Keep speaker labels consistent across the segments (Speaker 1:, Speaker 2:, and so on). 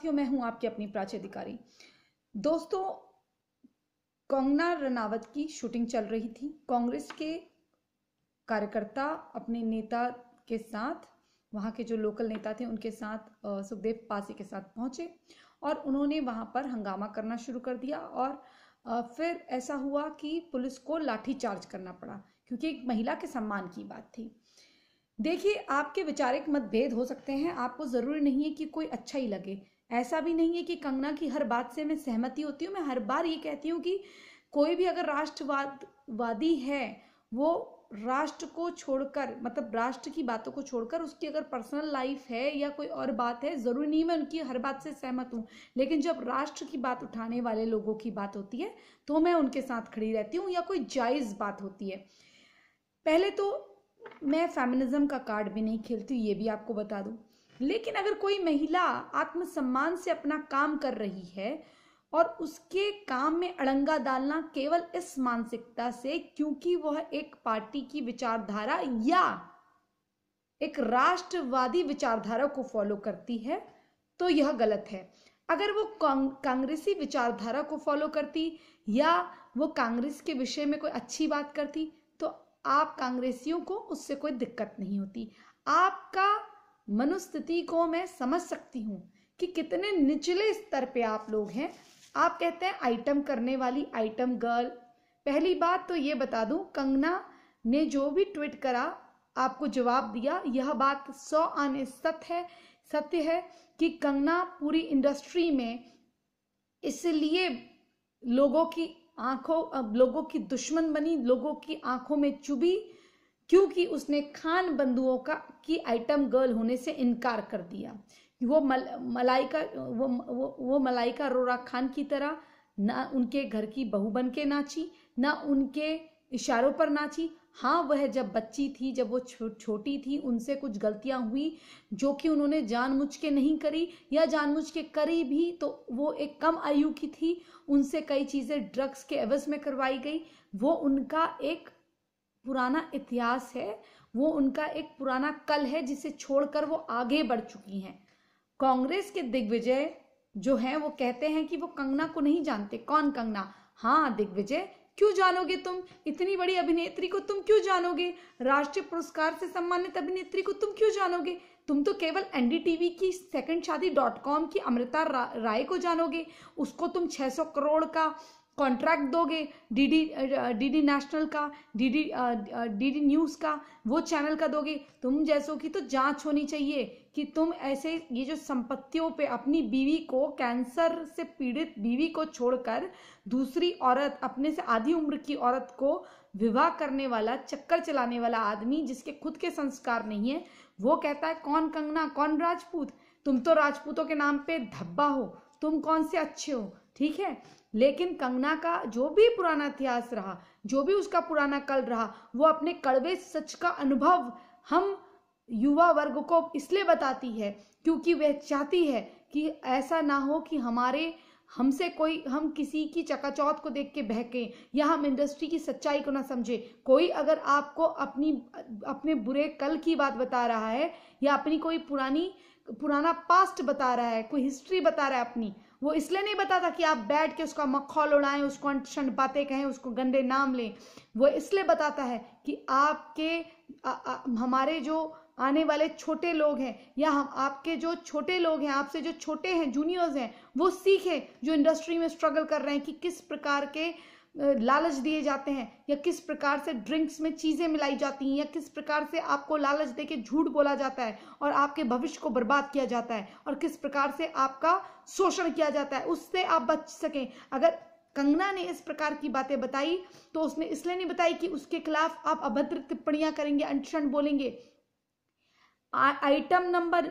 Speaker 1: साथियों मैं हूं आपकी अपनी प्राची अधिकारी दोस्तों कंगना रनावत की शूटिंग चल रही थी कांग्रेस के कार्यकर्ता अपने नेता के साथ वहाँ के जो लोकल नेता थे उनके साथ सुखदेव पासी के साथ पहुँचे और उन्होंने वहाँ पर हंगामा करना शुरू कर दिया और फिर ऐसा हुआ कि पुलिस को लाठीचार्ज करना पड़ा क्योंकि एक महिला के सम्मान की बात थी देखिए आपके विचारिक मतभेद हो सकते हैं आपको ज़रूरी नहीं है कि कोई अच्छा ही लगे ऐसा भी नहीं है कि कंगना की हर बात से मैं सहमति होती हूँ मैं हर बार ये कहती हूँ कि कोई भी अगर राष्ट्रवाद वादी है वो राष्ट्र को छोड़कर मतलब राष्ट्र की बातों को छोड़कर उसकी अगर पर्सनल लाइफ है या कोई और बात है ज़रूरी नहीं मैं उनकी हर बात से सहमत हूँ लेकिन जब राष्ट्र की बात उठाने वाले लोगों की बात होती है तो मैं उनके साथ खड़ी रहती हूँ या कोई जायज़ बात होती है पहले तो मैं फेमिनिज़म का कार्ड भी नहीं खेलती ये भी आपको बता दूँ लेकिन अगर कोई महिला आत्मसम्मान से अपना काम कर रही है और उसके काम में अड़ंगा डालना केवल इस मानसिकता से क्योंकि वह एक पार्टी की विचारधारा या एक राष्ट्रवादी विचारधारा को फॉलो करती है तो यह गलत है अगर वो कांग्रेसी विचारधारा को फॉलो करती या वो कांग्रेस के विषय में कोई अच्छी बात करती तो आप कांग्रेसियों को उससे कोई दिक्कत नहीं होती आपका मनुस्थिति को मैं समझ सकती हूँ कि कितने निचले स्तर पे आप लोग हैं आप कहते हैं आइटम करने वाली आइटम गर्ल पहली बात तो ये बता दूं कंगना ने जो भी ट्वीट करा आपको जवाब दिया यह बात सौ आने सत्य है सत्य है कि कंगना पूरी इंडस्ट्री में इसलिए लोगों की आंखों लोगों की दुश्मन बनी लोगों की आंखों में चुभी क्योंकि उसने खान बंधुओं का की आइटम गर्ल होने से इनकार कर दिया वो मल, मलाइका वो, वो वो मलाइका अरोरा खान की तरह ना उनके घर की बहू बन के नाची ना उनके इशारों पर नाची हाँ वह जब बच्ची थी जब वो छो, छोटी थी उनसे कुछ गलतियाँ हुई जो कि उन्होंने जानबूझ के नहीं करी या जानबूझ के करी भी तो वो एक कम आयु की थी उनसे कई चीज़ें ड्रग्स के एवज में करवाई गई वो उनका एक पुराना इतिहास है वो उनका एक पुराना कल है जिसे छोड़कर वो आगे बढ़ चुकी हैं कांग्रेस के दिग्विजय जो हैं वो कहते हैं कि वो कंगना को नहीं जानते कौन कंगना हाँ दिग्विजय क्यों जानोगे तुम इतनी बड़ी अभिनेत्री को तुम क्यों जानोगे राष्ट्रीय पुरस्कार से सम्मानित अभिनेत्री को तुम क्यों जानोगे तुम तो केवल एनडीटीवी की सेकंड शादी डॉट कॉम की अमृता रा, राय को जानोगे उसको तुम 600 करोड़ का कॉन्ट्रैक्ट दोगे डीडी डीडी नेशनल का डीडी डीडी न्यूज़ का वो चैनल का दोगे तुम जैसों की तो जांच होनी चाहिए कि तुम ऐसे ये जो संपत्तियों पे अपनी बीवी को कैंसर से पीड़ित बीवी को छोड़कर दूसरी औरत अपने से आधी उम्र की औरत को विवाह करने वाला चक्कर चलाने वाला आदमी जिसके खुद के संस्कार नहीं है वो कहता है कौन कंगना कौन राजपूत तुम तो राजपूतों के नाम पे धब्बा हो तुम कौन से अच्छे हो ठीक है लेकिन कंगना का जो भी पुराना इतिहास रहा जो भी उसका पुराना कल रहा वो अपने कड़वे सच का अनुभव हम युवा वर्ग को इसलिए बताती है क्योंकि वह चाहती है कि ऐसा ना हो कि हमारे हमसे कोई हम किसी की चकाचौथ को देख के बहकें या हम इंडस्ट्री की सच्चाई को ना समझे कोई अगर आपको अपनी अपने बुरे कल की बात बता रहा है या अपनी कोई पुरानी पुराना पास्ट बता रहा है कोई हिस्ट्री बता रहा है अपनी वो इसलिए नहीं बताता कि आप बैठ के उसका मखौल उड़ाएं उसको अनशन बातें कहें उसको गंदे नाम लें वो इसलिए बताता है कि आपके आ, आ, हमारे जो आने वाले छोटे लोग हैं या हम आपके जो छोटे लोग हैं आपसे जो छोटे हैं जूनियर्स हैं वो सीखें जो इंडस्ट्री में स्ट्रगल कर रहे हैं कि किस प्रकार के लालच दिए जाते हैं या किस प्रकार से ड्रिंक्स में चीज़ें मिलाई जाती हैं या किस प्रकार से आपको लालच दे के झूठ बोला जाता है और आपके भविष्य को बर्बाद किया जाता है और किस प्रकार से आपका शोषण किया जाता है उससे आप बच सकें अगर कंगना ने इस प्रकार की बातें बताई तो उसने इसलिए नहीं बताई कि उसके खिलाफ आप अभद्र टिप्पणियां करेंगे अनशन बोलेंगे आइटम नंबर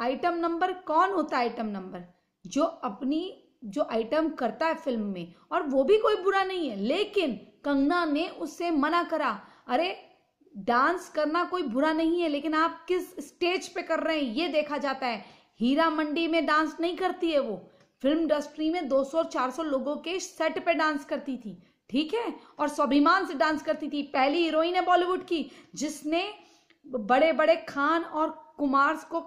Speaker 1: आइटम नंबर कौन होता है आइटम नंबर जो अपनी जो आइटम करता है फिल्म में और वो भी कोई बुरा नहीं है लेकिन कंगना ने उससे मना करा अरे डांस करना कोई बुरा नहीं है लेकिन आप किस स्टेज पे कर रहे हैं ये देखा जाता है हीरा मंडी में डांस नहीं करती है वो फिल्म इंडस्ट्री में 200-400 लोगों के सेट पे डांस करती थी ठीक है और स्वाभिमान से डांस करती थी पहली हीरोइन है बॉलीवुड की जिसने बड़े बड़े खान और कुमार को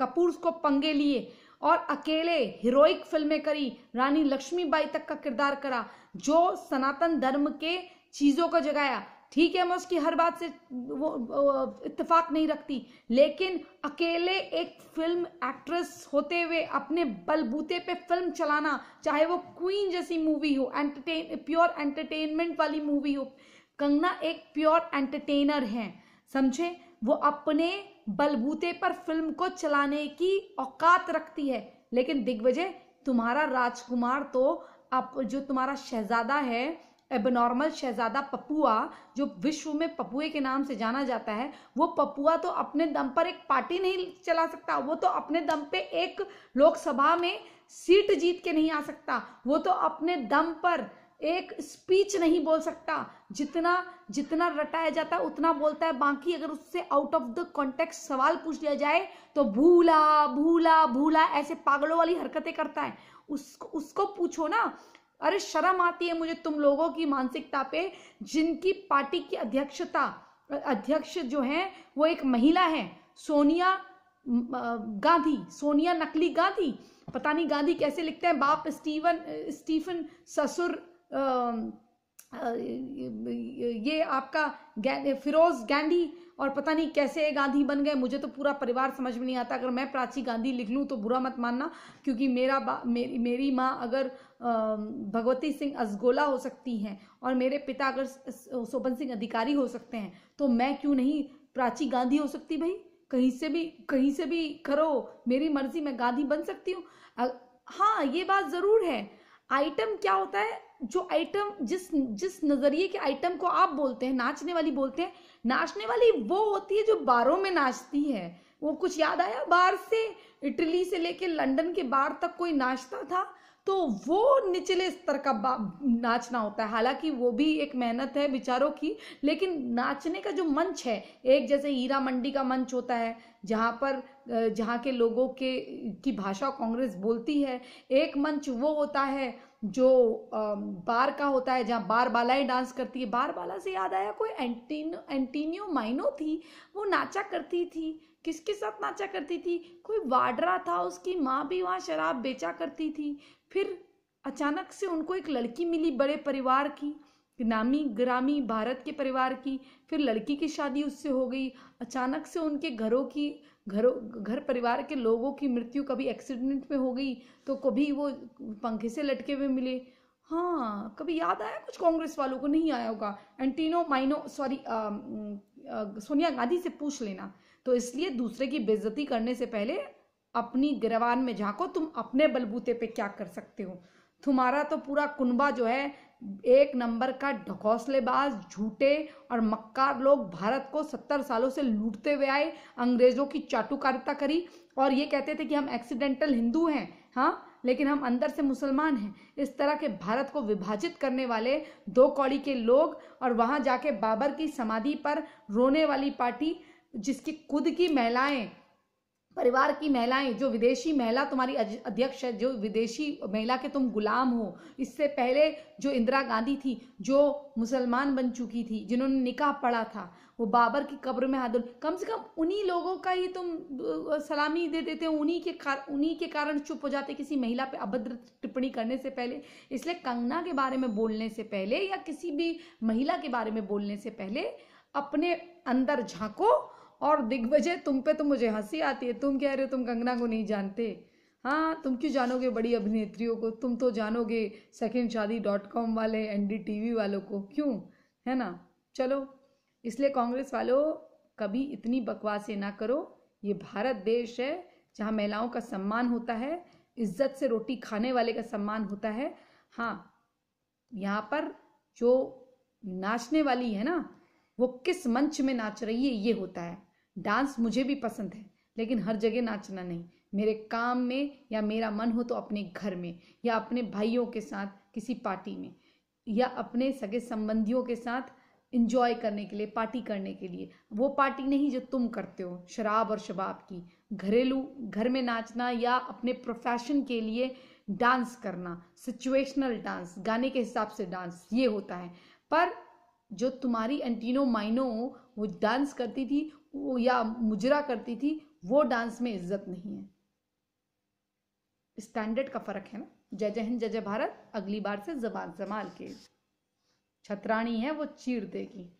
Speaker 1: कपूर को पंगे लिए और अकेले हीरोइक फिल्में करी रानी लक्ष्मीबाई तक का किरदार करा जो सनातन धर्म के चीज़ों को जगाया ठीक है मैं उसकी हर बात से वो इत्तेफाक नहीं रखती लेकिन अकेले एक फिल्म एक्ट्रेस होते हुए अपने बलबूते पे फिल्म चलाना चाहे वो क्वीन जैसी मूवी हो एंटरटेन प्योर एंटरटेनमेंट वाली मूवी हो कंगना एक प्योर एंटरटेनर है समझे वो अपने बलबूते पर फिल्म को चलाने की औकात रखती है लेकिन दिग्विजय तुम्हारा राजकुमार तो आप जो तुम्हारा शहजादा है एबनॉर्मल शहजादा पपुआ जो विश्व में पपुए के नाम से जाना जाता है वो पपुआ तो अपने दम पर एक पार्टी नहीं चला सकता वो तो अपने दम पे एक लोकसभा में सीट जीत के नहीं आ सकता वो तो अपने दम पर एक स्पीच नहीं बोल सकता जितना जितना रटाया जाता है उतना बोलता है बाकी अगर उससे आउट ऑफ द कॉन्टेक्स सवाल पूछ लिया जाए तो भूला भूला भूला ऐसे पागलों वाली हरकतें करता है उसको उसको पूछो ना अरे शर्म आती है मुझे तुम लोगों की मानसिकता पे जिनकी पार्टी की अध्यक्षता अध्यक्ष जो है वो एक महिला है सोनिया गांधी सोनिया नकली गांधी पता नहीं गांधी कैसे लिखते हैं बाप स्टीवन स्टीफन ससुर ये आपका फिरोज गांधी और पता नहीं कैसे गांधी बन गए मुझे तो पूरा परिवार समझ में नहीं आता अगर मैं प्राची गांधी लिख लूँ तो बुरा मत मानना क्योंकि मेरा मेरी मेरी माँ अगर भगवती सिंह अजगोला हो सकती हैं और मेरे पिता अगर शोभन सिंह अधिकारी हो सकते हैं तो मैं क्यों नहीं प्राची गांधी हो सकती भाई कहीं से भी कहीं से भी करो मेरी मर्जी मैं गांधी बन सकती हूँ हाँ ये बात ज़रूर है आइटम क्या होता है जो आइटम जिस जिस नजरिए के आइटम को आप बोलते हैं नाचने वाली बोलते हैं नाचने वाली वो होती है जो बारों में नाचती है वो कुछ याद आया बाहर से इटली से लेके लंदन के बाहर तक कोई नाचता था तो वो निचले स्तर का नाचना होता है हालांकि वो भी एक मेहनत है विचारों की लेकिन नाचने का जो मंच है एक जैसे हीरा मंडी का मंच होता है जहाँ पर जहाँ के लोगों के की भाषा कांग्रेस बोलती है एक मंच वो होता है जो बार का होता है जहाँ बार ही डांस करती है बार बाला से याद आया कोई एंटीन एंटीनियो माइनो थी वो नाचा करती थी किसके साथ नाचा करती थी कोई वाड्रा था उसकी माँ भी वहाँ शराब बेचा करती थी फिर अचानक से उनको एक लड़की मिली बड़े परिवार की नामी ग्रामी भारत के परिवार की फिर लड़की की शादी उससे हो गई अचानक से उनके घरों की घरों घर परिवार के लोगों की मृत्यु कभी एक्सीडेंट में हो गई तो कभी वो पंखे से लटके हुए मिले हाँ कभी याद आया कुछ कांग्रेस वालों को नहीं आया होगा Antonio Maino sorry Sonia Gandhi से पूछ लेना तो इसलिए दूसरे की बेजती करने से पहले अपनी गिरवान में झांको तुम अपने बलबूते पे क्या कर सकते हो तुम्हारा तो पूरा कुनबा जो है एक नंबर का ढकोसलेबाज झूठे और मक्कार लोग भारत को सत्तर सालों से लूटते हुए आए अंग्रेजों की चाटुकारिता करी और ये कहते थे कि हम एक्सीडेंटल हिंदू हैं हाँ लेकिन हम अंदर से मुसलमान हैं इस तरह के भारत को विभाजित करने वाले दो कौड़ी के लोग और वहाँ जाके बाबर की समाधि पर रोने वाली पार्टी जिसकी खुद की महिलाएं परिवार की महिलाएं जो विदेशी महिला तुम्हारी अध्यक्ष है जो विदेशी महिला के तुम गुलाम हो इससे पहले जो इंदिरा गांधी थी जो मुसलमान बन चुकी थी जिन्होंने निकाह पढ़ा था वो बाबर की कब्र में हाथ कम से कम उन्हीं लोगों का ही तुम सलामी दे देते हो उन्हीं के कार उन्हीं के कारण चुप हो जाते किसी महिला पे अभद्र टिप्पणी करने से पहले इसलिए कंगना के बारे में बोलने से पहले या किसी भी महिला के बारे में बोलने से पहले अपने अंदर झांको और दिग्विजय तुम पे तो मुझे हंसी आती है तुम कह रहे हो तुम कंगना को नहीं जानते हाँ तुम क्यों जानोगे बड़ी अभिनेत्रियों को तुम तो जानोगे सेकेंड शादी डॉट कॉम वाले एन डी टी वी वालों को क्यों है ना चलो इसलिए कांग्रेस वालों कभी इतनी बकवासें ना करो ये भारत देश है जहाँ महिलाओं का सम्मान होता है इज्जत से रोटी खाने वाले का सम्मान होता है हाँ यहाँ पर जो नाचने वाली है ना वो किस मंच में नाच रही है ये होता है डांस मुझे भी पसंद है लेकिन हर जगह नाचना नहीं मेरे काम में या मेरा मन हो तो अपने घर में या अपने भाइयों के साथ किसी पार्टी में या अपने सगे संबंधियों के साथ इंजॉय करने के लिए पार्टी करने के लिए वो पार्टी नहीं जो तुम करते हो शराब और शबाब की घरेलू घर में नाचना या अपने प्रोफेशन के लिए डांस करना सिचुएशनल डांस गाने के हिसाब से डांस ये होता है पर जो तुम्हारी एंटीनो माइनो वो डांस करती थी या मुजरा करती थी वो डांस में इज्जत नहीं है स्टैंडर्ड का फर्क है ना जय जय हिंद जय जय भारत अगली बार से जबान जमाल के छतराणी है वो चीर देगी